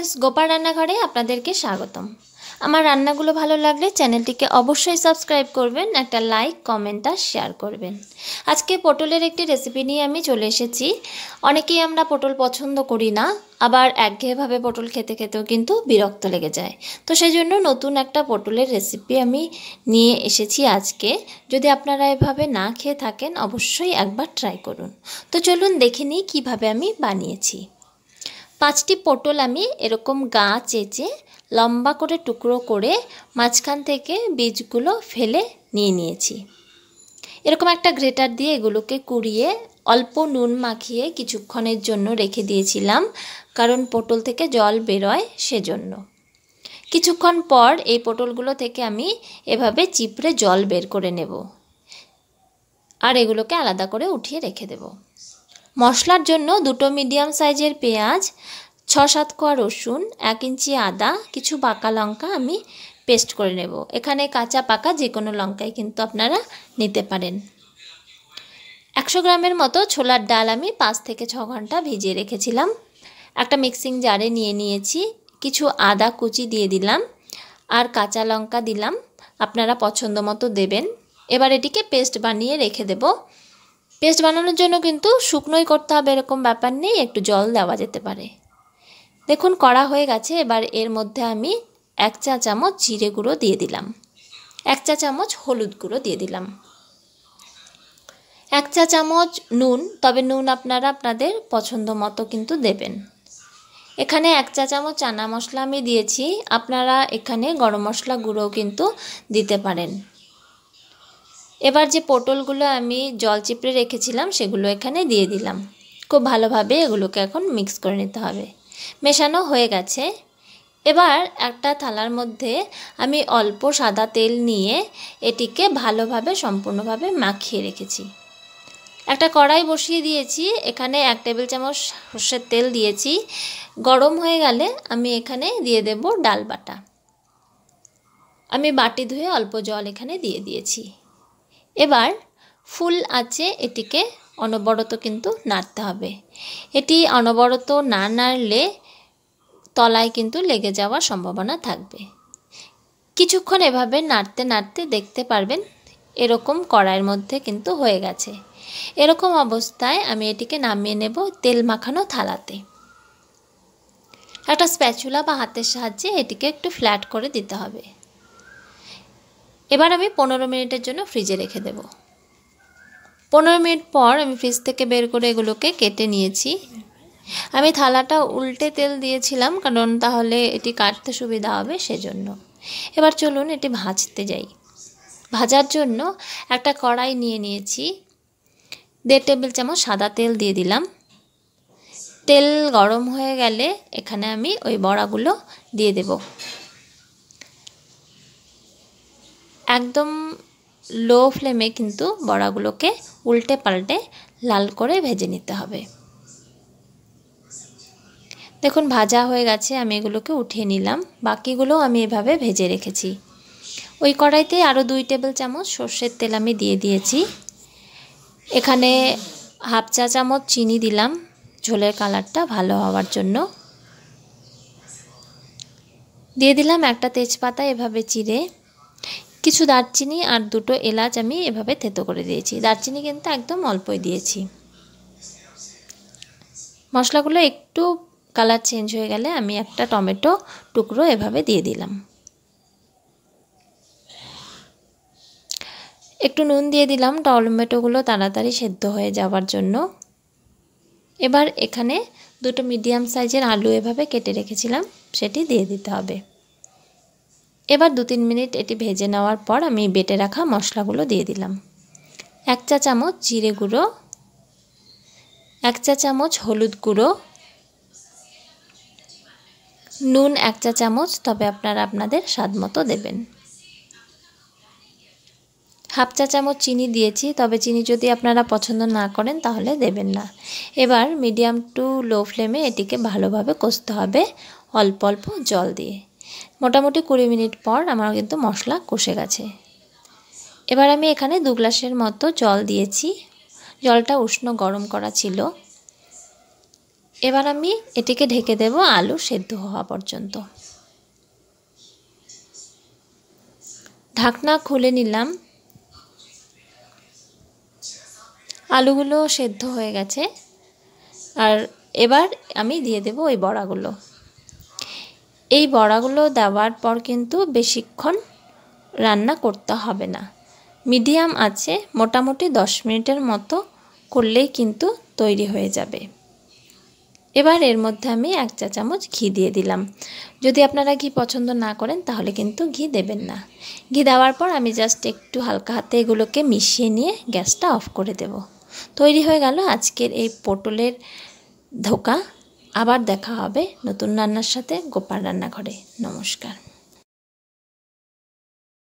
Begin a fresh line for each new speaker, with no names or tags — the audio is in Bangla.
ফ্রেন্ডস গোপাল রান্নাঘরে আপনাদেরকে স্বাগতম আমার রান্নাগুলো ভালো লাগলে চ্যানেলটিকে অবশ্যই সাবস্ক্রাইব করবেন একটা লাইক কমেন্ট আর শেয়ার করবেন আজকে পটলের একটি রেসিপি নিয়ে আমি চলে এসেছি অনেকেই আমরা পটল পছন্দ করি না আবার একঘেয়েভাবে পটল খেতে খেতেও কিন্তু বিরক্ত লেগে যায় তো সেই জন্য নতুন একটা পটলের রেসিপি আমি নিয়ে এসেছি আজকে যদি আপনারা এভাবে না খেয়ে থাকেন অবশ্যই একবার ট্রাই করুন তো চলুন দেখে নিই কীভাবে আমি বানিয়েছি পাঁচটি পটল আমি এরকম গা চেঁচে লম্বা করে টুকরো করে মাঝখান থেকে বীজগুলো ফেলে নিয়ে নিয়েছি এরকম একটা গ্রেটার দিয়ে এগুলোকে কুড়িয়ে অল্প নুন মাখিয়ে কিছুক্ষণের জন্য রেখে দিয়েছিলাম কারণ পটল থেকে জল বেরোয় সেজন্য কিছুক্ষণ পর এই পটলগুলো থেকে আমি এভাবে চিপড়ে জল বের করে নেব আর এগুলোকে আলাদা করে উঠিয়ে রেখে দেবো মশলার জন্য দুটো মিডিয়াম সাইজের পেঁয়াজ ছ সাত কোয়া রসুন এক ইঞ্চি আদা কিছু পাকা লঙ্কা আমি পেস্ট করে নেব এখানে কাঁচা পাকা যে কোনো লঙ্কাই কিন্তু আপনারা নিতে পারেন একশো গ্রামের মতো ছোলার ডাল আমি পাঁচ থেকে ছ ঘন্টা ভিজিয়ে রেখেছিলাম একটা মিক্সিং জারে নিয়ে নিয়েছি কিছু আদা কুচি দিয়ে দিলাম আর কাঁচা লঙ্কা দিলাম আপনারা পছন্দ মতো দেবেন এবার এটিকে পেস্ট বানিয়ে রেখে দেব পেস্ট বানানোর জন্য কিন্তু শুকনোই করতে হবে এরকম ব্যাপার নেই একটু জল দেওয়া যেতে পারে দেখুন কড়া হয়ে গেছে এবার এর মধ্যে আমি এক চা চামচ জিরে গুঁড়ো দিয়ে দিলাম এক চা চামচ হলুদ গুঁড়ো দিয়ে দিলাম এক চা চামচ নুন তবে নুন আপনারা আপনাদের পছন্দ মতো কিন্তু দেবেন এখানে এক চা চামচ চানা মশলা আমি দিয়েছি আপনারা এখানে গরম মশলা গুঁড়ো কিন্তু দিতে পারেন এবার যে পটলগুলো আমি জল চিপড়ে রেখেছিলাম সেগুলো এখানে দিয়ে দিলাম খুব ভালোভাবে এগুলোকে এখন মিক্স করে নিতে হবে মেশানো হয়ে গেছে এবার একটা থালার মধ্যে আমি অল্প সাদা তেল নিয়ে এটিকে ভালোভাবে সম্পূর্ণভাবে মাখিয়ে রেখেছি একটা কড়াই বসিয়ে দিয়েছি এখানে এক টেবিল চামচ সর্ষের তেল দিয়েছি গরম হয়ে গেলে আমি এখানে দিয়ে দেব ডাল বাটা আমি বাটি ধুয়ে অল্প জল এখানে দিয়ে দিয়েছি এবার ফুল আছে এটিকে অনবরত কিন্তু নাড়তে হবে এটি অনবরত না নাড়লে তলায় কিন্তু লেগে যাওয়ার সম্ভাবনা থাকবে কিছুক্ষণ এভাবে নাড়তে নাড়তে দেখতে পারবেন এরকম কড়াইয়ের মধ্যে কিন্তু হয়ে গেছে এরকম অবস্থায় আমি এটিকে নামিয়ে নেব তেল মাখানো থালাতে একটা স্প্যাচুলা বা হাতের সাহায্যে এটিকে একটু ফ্ল্যাট করে দিতে হবে এবার আমি পনেরো মিনিটের জন্য ফ্রিজে রেখে দেব পনেরো মিনিট পর আমি ফ্রিজ থেকে বের করে এগুলোকে কেটে নিয়েছি আমি থালাটা উল্টে তেল দিয়েছিলাম কারণ তাহলে এটি কাটতে সুবিধা হবে সেজন্য এবার চলুন এটি ভাজতে যাই ভাজার জন্য একটা কড়াই নিয়ে নিয়েছি দেড় টেবিল চামচ সাদা তেল দিয়ে দিলাম তেল গরম হয়ে গেলে এখানে আমি ওই বড়াগুলো দিয়ে দেব একদম লো ফ্লেমে কিন্তু বড়াগুলোকে উল্টে পাল্টে লাল করে ভেজে নিতে হবে দেখুন ভাজা হয়ে গেছে আমি এগুলোকে উঠিয়ে নিলাম বাকিগুলো আমি এভাবে ভেজে রেখেছি ওই কড়াইতে আরও দুই টেবিল চামচ সর্ষের তেল আমি দিয়ে দিয়েছি এখানে হাফ চা চামচ চিনি দিলাম ঝোলের কালারটা ভালো হওয়ার জন্য দিয়ে দিলাম একটা তেজপাতা এভাবে চিড়ে কিছু দারচিনি আর দুটো এলাচ আমি এভাবে থেতো করে দিয়েছি দারচিনি কিন্তু একদম অল্পই দিয়েছি মশলাগুলো একটু কালার চেঞ্জ হয়ে গেলে আমি একটা টমেটো টুকরো এভাবে দিয়ে দিলাম একটু নুন দিয়ে দিলাম টমেটোগুলো তাড়াতাড়ি সেদ্ধ হয়ে যাওয়ার জন্য এবার এখানে দুটো মিডিয়াম সাইজের আলু এভাবে কেটে রেখেছিলাম সেটি দিয়ে দিতে হবে এবার দু তিন মিনিট এটি ভেজে নেওয়ার পর আমি বেটে রাখা মশলাগুলো দিয়ে দিলাম এক চা চামচ জিরে গুঁড়ো এক চা চামচ হলুদ গুঁড়ো নুন এক চা চামচ তবে আপনারা আপনাদের স্বাদ মতো দেবেন হাফ চা চামচ চিনি দিয়েছি তবে চিনি যদি আপনারা পছন্দ না করেন তাহলে দেবেন না এবার মিডিয়াম টু লো ফ্লেমে এটিকে ভালোভাবে কষতে হবে অল্প অল্প জল দিয়ে মোটামুটি কুড়ি মিনিট পর আমার কিন্তু মশলা কষে গেছে এবার আমি এখানে দু গ্লাসের মতো জল দিয়েছি জলটা উষ্ণ গরম করা ছিল এবার আমি এটিকে ঢেকে দেব আলু সেদ্ধ হওয়া পর্যন্ত ঢাকনা খুলে নিলাম আলুগুলো সেদ্ধ হয়ে গেছে আর এবার আমি দিয়ে দেব ওই বড়াগুলো এই বড়াগুলো দেওয়ার পর কিন্তু বেশিক্ষণ রান্না করতে হবে না মিডিয়াম আছে মোটামুটি দশ মিনিটের মতো করলেই কিন্তু তৈরি হয়ে যাবে এবার এর মধ্যে আমি এক চা চামচ ঘি দিয়ে দিলাম যদি আপনারা ঘি পছন্দ না করেন তাহলে কিন্তু ঘি দেবেন না ঘি দেওয়ার পর আমি জাস্ট একটু হালকা হাতে এগুলোকে মিশিয়ে নিয়ে গ্যাসটা অফ করে দেব তৈরি হয়ে গেল আজকের এই পটলের ধোকা আবার দেখা হবে নতুন রান্নার সাথে গোপাল রান্নাঘরে নমস্কার